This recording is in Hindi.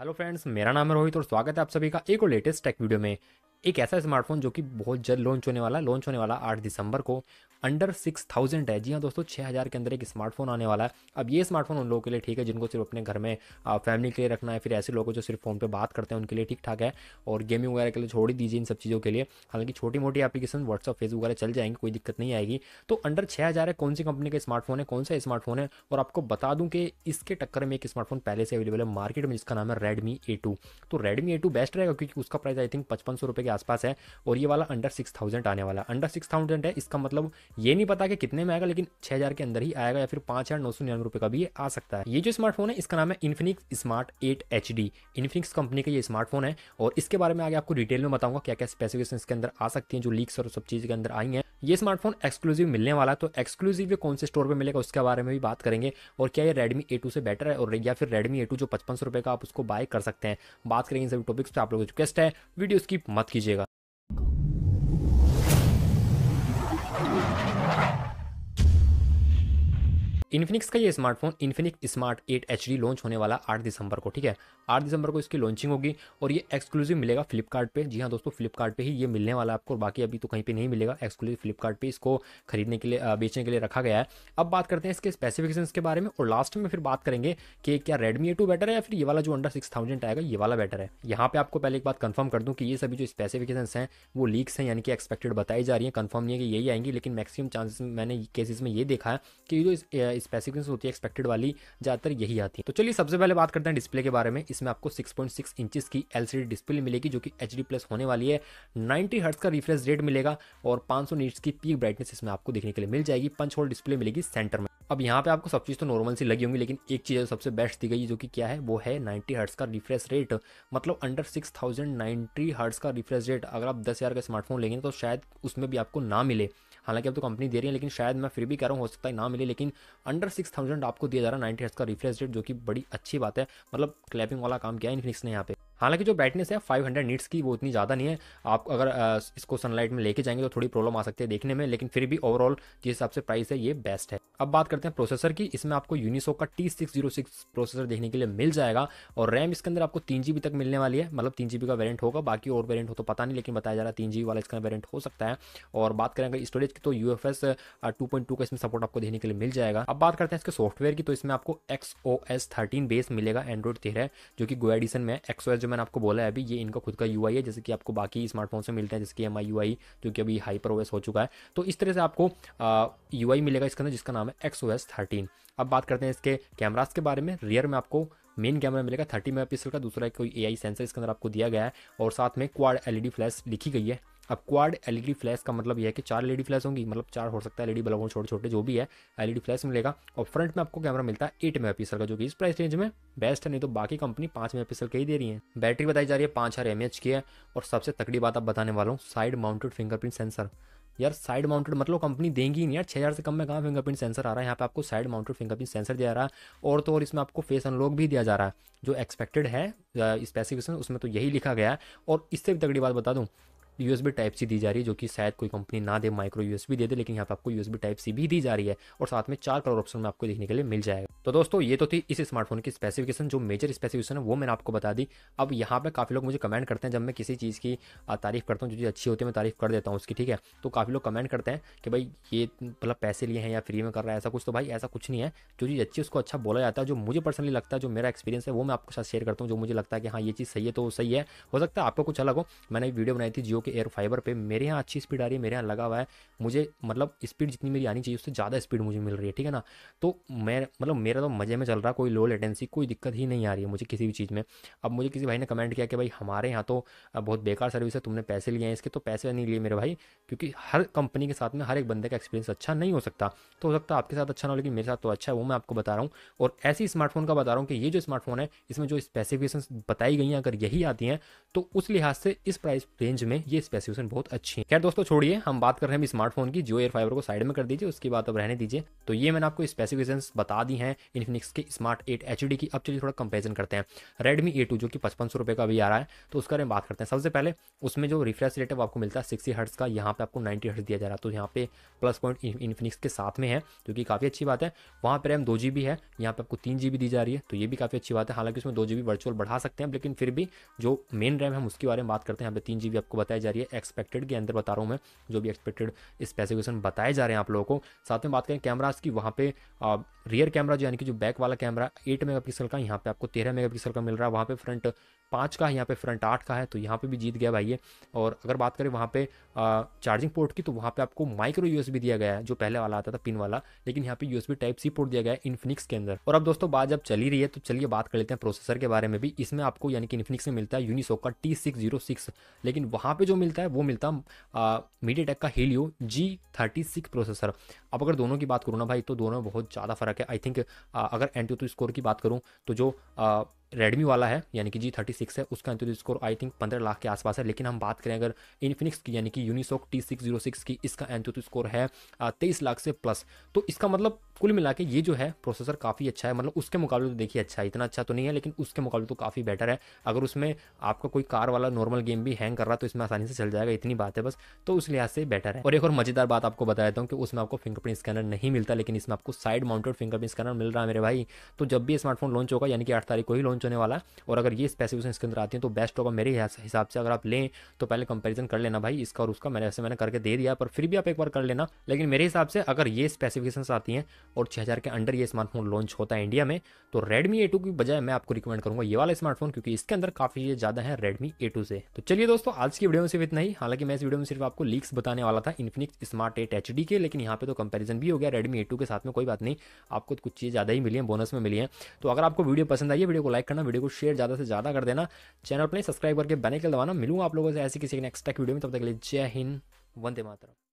हेलो फ्रेंड्स मेरा नाम है रोहित और स्वागत है आप सभी का एक और लेटेस्ट टेक वीडियो में एक ऐसा स्मार्टफोन जो कि बहुत जल्द लॉन्च होने वाला लॉन्च होने वाला आठ दिसंबर को अंडर सिक्स थाउजेंड है जी हाँ दोस्तों छः हज़ार के अंदर एक स्मार्टफोन आने वाला है अब ये स्मार्टफोन उन लोगों के लिए ठीक है जिनको सिर्फ अपने घर में फैमिली के लिए रखना है फिर ऐसे लोगों जो सिर्फ फोन पे बात करते हैं उनके लिए ठीक ठाक है और गेमिंग वगैरह के लिए छोड़ ही दीजिए इन सब चीज़ों के लिए हालांकि छोटी मोटी एप्लीकेशन व्हाट्सअप फेसबुक वगैरह चल जाएंगे कोई दिक्कत नहीं आएगी तो अंडर छः हज़ार है कौन सी कंपनी का स्मार्टफोन है कौन सा स्मार्टफोन है और आपको बता दूँ कि इसके टक्कर में एक स्मार्टफोन पहले से अवेलेबल है मार्केट में जिसका नाम है रेडमी ए तो रेडमी ए बेस्ट रहेगा क्योंकि उसका प्राइस आई थिंक पचपन सौ रुपये के आसपास है और ये वाला अंडर सिक्स थाउजेंड आने वाला अंडर सिक्स थाउजेंड है इसका मतलब ये नहीं पता कि कितने में आएगा लेकिन छह हज़ार के अंदर ही आएगा या फिर पांच हज़ार नौ सौ निन्यानवे रुपए का भी ये आ सकता है ये जो स्मार्टफोन है इसका नाम है Infinix smart eight H D Infinix company का ये स्मार्टफोन है और इसके बारे में आगे आपको डिटेल में बताऊंगा क्या क्या स्पेसिफिकेशन इसके अंदर आ सकती है जो लीक्स और सब चीज़ के अंदर आई है ये स्मार्टफोन एक्सक्लूसिव मिलने वाला तो एक्सक्लूसिव ये कौन से स्टोर पर मिलेगा उसके बारे में भी बात करेंगे और क्या ये रेडमी ए से बेटर है और या फिर रेडमी ए जो पचपन का आप उसको बाय कर सकते हैं बात करेंगे सभी टॉपिक्स पर आप लोग रिक्वेस्ट है वीडियो उसकी मत कीजिएगा इन्फिनिक्स का ये smartphone Infinix Smart 8 H launch होने वाला 8 दिसंबर को ठीक है 8 दिसंबर को इसकी लॉन्चिंग होगी और ये एक्सक्लूसिव मिलेगा फ्लिपकार्ट पे जी हाँ दोस्तों फ्लिपकार्ट पे ही ये मिलने वाला आपको बाकी अभी तो कहीं पे नहीं मिलेगा एक्सक्लूसिव फ्लिपकार्ट पे इसको खरीदने के लिए बेचने के लिए रखा गया है अब बात करते हैं इसके स्पेसिफिकेशन के बारे में और लास्ट में फिर बात करेंगे कि क्या रेडमी ए बेटर है या फिर ये वाला जो अंडर सिक्स आएगा ये वाला बेटर है यहाँ पे आपको पहले एक बात कन्फर्म कर दूँ कि ये सभी जो स्पेसिफिकेशन हैं वो लीक्स हैं यानी कि एक्सपेक्टेड बताई जा रही है कन्फर्म नहीं है कि यही आएंगी लेकिन मैक्सिमम चांसेस मैंने केसेस में ये देखा है कि जो स्पेसिफिक होती है एक्सपेक्टेड वाली ज़्यादातर यही आती है तो चलिए सबसे पहले बात करते हैं डिस्प्ले के बारे में इसमें आपको 6.6 इंचेस की एलसीडी डिस्प्ले मिलेगी जो कि एच प्लस होने वाली है 90 हर्ट्स का रिफ्रेश रेट मिलेगा और पांच सौ की पीक ब्राइटनेस इसमें आपको देखने के लिए मिल जाएगी पंच होल डिस्प्ले मिलेगी सेंटर में अब यहाँ पे आपको सब चीज़ तो नॉर्मल सी लगी होंगी लेकिन एक चीज़ सबसे बेस्ट दी गई जो कि क्या है वो है 90 हर्ट्स का रिफ्रेश रेट मतलब अंडर 6090 हर्ट्स का रिफ्रेश रेट अगर आप 10000 का स्मार्टफोन लेंगे तो शायद उसमें भी आपको ना मिले हालांकि अब तो कंपनी दे रही है लेकिन शायद मैं फिर भी कह रहा हूँ हो सकता है ना मिले लेकिन अंडर सिक्स थाउजेंड आपको दिया जा रहा है नाइनटी का रिफ्रेश रेट जो कि बड़ी अच्छी बात है मतलब क्लैपिंग वाला काम किया इनफिनिक्स ने यहाँ पे हालांकि जो ब्राइटनेस है 500 नीट्स की वो इतनी ज़्यादा नहीं है आप अगर इसको सनलाइट में लेके जाएंगे तो थोड़ी प्रॉब्लम आ सकती है देखने में लेकिन फिर भी ओवरऑल जिस हिसाब से प्राइस है ये बेस्ट है अब बात करते हैं प्रोसेसर की इसमें आपको यूनिसो का T six zero six processor देखने के लिए मिल जाएगा और रैम इसके अंदर आपको तीन तक मिलने वाली है मतलब तीन का वेरियंट होगा बाकी और वेरियंट हो तो पता नहीं लेकिन बताया जा रहा है तीन वाला इसका वेरियंट हो सकता है और बात करें अगर स्टोरेज की तो यू एफ एस का इसमें सपोर्ट आपको देखने के लिए मिल जाएगा अब बात करते हैं इसके सॉफ्टवेयर की तो इसमें आपको X O S thirteen base मिलेगा एंड्रॉइड तेरह जो कि गो एडिसन में एक्सओ एस जो मैंने आपको बोला है अभी ये इनका खुद का यू है जैसे कि आपको बाकी स्मार्टफोन से मिलते हैं जैसे कि एम आई जो कि अभी हाइपर ओएस हो चुका है तो इस तरह से आपको यू मिलेगा इसके अंदर जिसका नाम है एक्स ओ अब बात करते हैं इसके कैमराज के बारे में रियर में आपको मेन कैमरा मिलेगा थर्टी मेगापिक्सल का दूसरा कोई एआई सेंसर इसके अंदर आपको दिया गया है और साथ में क्वाड एलईडी फ्लैश लिखी गई है अब अक्वाड एलईडी फ्लैश का मतलब यह है कि चार एलईडी फ्लैश होंगी मतलब चार हो सकता है एलईडी बल्ब छोटे छोटे जो भी है एलईडी फ्लैश मिलेगा और फ्रंट में आपको कैमरा मिलता है एट मेगा का जो कि इस प्राइस रेंज में बेस्ट है नहीं तो बाकी कंपनी पाँच मेगा के ही दे रही है बैटरी बताई जा रही है पाँच हज़ार की है और सबसे तकड़ी बात आप बताने वाला हूँ साइड माउंटेड फिंगरप्रिंट सेंसर यार साइड माउंटेड मतलब कंपनी देंगी नहीं यार छः हज़ार से कम में कहाँ फिंगरप्रिंट सेंसर आ रहा है यहाँ पे आपको साइड माउंटेड फिंगरप्रिंट सेंसर दिया जा रहा है और तो और इसमें आपको फेस अनलॉक भी दिया जा रहा है जो एक्सपेक्टेड है स्पेसिफिकेशन उसमें तो यही लिखा गया है और इससे भी तगड़ी बात बता दूँ एस टाइप सी दी जा रही है जो कि शायद कोई कंपनी ना दे माइक्रो यू दे दे लेकिन यहाँ पर आपको यू टाइप सी भी दी जा रही है और साथ में चार कलर ऑप्शन में आपको देखने के लिए मिल जाएगा तो दोस्तों ये तो थी इस स्मार्टफोन की स्पेसिफिकेशन जो मेजर स्पेसिफिकेशन है वो मैंने आपको बता दी अब यहाँ पर काफ़ी लोग मुझे कमेंट करते हैं जब मैं किसी चीज़ की तारीफ करता हूँ जो चीज़ अच्छी होती है मैं तारीफ कर देता हूँ उसकी ठीक है तो काफ़ी लोग कमेंट करते हैं कि भाई ये मतलब पैसे लिए हैं या फ्री में कर रहा है ऐसा कुछ तो भाई ऐसा कुछ नहीं है जो चीज़ अच्छी उसको अच्छा बोला जाता है जो मुझे पर्सनली लगता है जो मेरा एक्सपीरियंस है वो मैं आपके साथ शेयर करता हूँ जो मुझे लगता है कि हाँ ये चीज़ सही है तो सही है हो सकता है आपको कुछ अलग हो मैंने वीडियो बनाई थी जियो आपके एयर फाइबर पे मेरे यहाँ अच्छी स्पीड आ रही है मेरे यहाँ लगा हुआ है मुझे मतलब स्पीड जितनी मेरी आनी चाहिए उससे ज़्यादा स्पीड मुझे मिल रही है ठीक है ना तो मैं मतलब मेरा तो मज़े में चल रहा कोई लो लेटेंसी कोई दिक्कत ही नहीं आ रही है मुझे किसी भी चीज़ में अब मुझे किसी भाई ने कमेंट किया कि भाई हमारे यहाँ तो बहुत बेकार सर्विस है तुमने पैसे लिए हैं इसके तो पैसे नहीं लिए मेरे भाई क्योंकि हर कंपनी के साथ में हर एक बंदे का एक्सपीरियंस अच्छा नहीं हो सकता तो हो सकता है आपके साथ अच्छा ना हो लेकिन मेरे साथ तो अच्छा है वो मैं आपको बता रहा हूँ और ऐसी स्मार्टफोन का बता रहा हूँ कि ये जो स्मार्टफोन है इसमें जो स्पेसिफिकेशन बताई गई हैं अगर यही आती हैं तो उस लिहाज से इस प्राइस रेंज में ये स्पेसिफिकेशन बहुत अच्छी है खैर दोस्तों छोड़िए हम बात कर रहे हैं स्मार्टफोन की जियो एयर फाइबर को साइड में कर दीजिए उसकी बात अब रहने दीजिए तो ये मैंने आपको स्पेसिफिकेशन बता दी है इन्फिनिक्स के स्मार्ट एट एच की अब चलिए थोड़ा कंपेरिजन करते हैं रेडमी ए जो कि पचपन सौ का भी आ रहा है तो उसका हम बात करते हैं सबसे पहले उसमें जो रिफ्रेश रेट आपको मिलता है सिक्सटी हर्ट्स का यहाँ पे आपको नाइन्टी हर्ट्स दिया जा रहा है तो यहाँ पे प्लस पॉइंट इन्फिनिक्स के साथ में है जो कि काफ़ी अच्छी बात है वहाँ पर रैम दो जी है यहाँ पे आपको तीन जी दी जा रही है तो ये भी काफ़ी अच्छी बात है हालांकि उसमें दो जी वर्चुअल बढ़ा सकते हैं लेकिन फिर भी जो मेन रैम है उसके बारे में बात करते हैं यहाँ पे तीन जी आपको बताया बताई जा रही है एक्सपेक्टेड के अंदर बता रहा हूँ मैं जो भी एक्सपेक्टेड स्पेसिफिकेशन बताए जा रहे हैं आप लोगों को साथ में बात करें कैमराज की वहाँ पे रियर कैमरा जो यानी कि जो बैक वाला कैमरा एट मेगा का यहाँ पे आपको तेरह मेगा का मिल रहा है वहाँ पे फ्रंट पाँच का है यहाँ पे फ्रंट आठ का है तो यहाँ पे भी जीत गया भाई ये और अगर बात करें वहाँ पे चार्जिंग पोर्ट की तो वहाँ पे आपको माइक्रो यूएसबी दिया गया है जो पहले वाला आता था पिन वाला लेकिन यहाँ पे यूएसबी टाइप सी पोर्ट दिया गया है इन्फिनिक्स के अंदर और अब दोस्तों बात जब चली रही है तो चलिए बात कर लेते हैं प्रोसेसर के बारे में भी इसमें आपको यानी कि इन्फिनिक्स में मिलता है यूनिसो का टी लेकिन वहाँ पर जो मिलता है वो मिलता मीडिया टेक का Helio G thirty six processor अब अगर दोनों की बात करूँ ना भाई तो दोनों में बहुत ज़्यादा फ़र्क है आई थिंक अगर एंटी स्कोर की बात करूँ तो जो रेडमी वाला है यानी कि जी थर्टी सिक्स है उसका इंटरव्यू स्कोर आई थिंक पंद्रह लाख के आसपास है लेकिन हम बात करें अगर इन्फिनिक्स की यानी कि Unisoc T six zero six की इसका एंटरव्यू स्कोर है तेईस लाख से प्लस तो इसका मतलब कुल मिला के ये जो है प्रोसेसर काफ़ी अच्छा है मतलब उसके मुकाबले तो देखिए अच्छा है इतना अच्छा तो नहीं है लेकिन उसके मुकाबले तो काफ़ी बेटर है अगर उसमें आपका कोई कार वाला नॉर्मल गेम भी हैंग कर रहा है तो इसमें आसानी से चल जाएगा इतनी बात है बस तो उस लिहाज से बेटर है और एक और मज़ेदार बात आपको बता देता हूँ कि उसमें आपको फिंगरप्रिंट स्कैनर नहीं मिलता लेकिन इसमें आपको साइड माउंटेड फिंगरप्रिंट स्कैनर मिल रहा है मेरे भाई तो जब भी स्मार्टफोन लॉन्च होगा यानी कि आठ तारीख को ही लॉन्च लॉन्च होने वाला है और अगर ये स्पेसिफिकेशन इसके अंदर आती है तो बेस्ट होगा मेरे हिसाब से अगर आप लें तो पहले कंपेरिजन कर लेना भाई इसका और उसका मैंने ऐसे मैंने करके दे दिया पर फिर भी आप एक बार कर लेना लेकिन मेरे हिसाब से अगर ये स्पेसिफिकेशन आती हैं और छः के अंडर ये स्मार्टफोन लॉन्च होता है इंडिया में तो रेडमी ए की बजाय मैं आपको रिकमेंड करूँगा ये वाला स्मार्टफोन क्योंकि इसके अंदर काफ़ी ये ज़्यादा है रेडमी ए से तो चलिए दोस्तों आज की वीडियो में सिर्फ इतना ही हालांकि मैं इस वीडियो में सिर्फ आपको लीक्स बताने वाला था इन्फिनिक्स स्मार्ट एट एच के लेकिन यहाँ पे तो कंपेरिजन भी हो गया रेडमी ए के साथ में कोई बात नहीं आपको कुछ चीज़ ज़्यादा ही मिली है बोनस में मिली है तो अगर आपको वीडियो पसंद आई है वीडियो को लाइक करना वीडियो को शेयर ज़्यादा से ज़्यादा कर देना चैनल पर सब्सक्राइब करके बैनिकल दबाना मिलूंगा आप लोगों से ऐसी किसी नेक्स्ट तक वीडियो में तब तक के लिए जय हिंद वंदे मातरम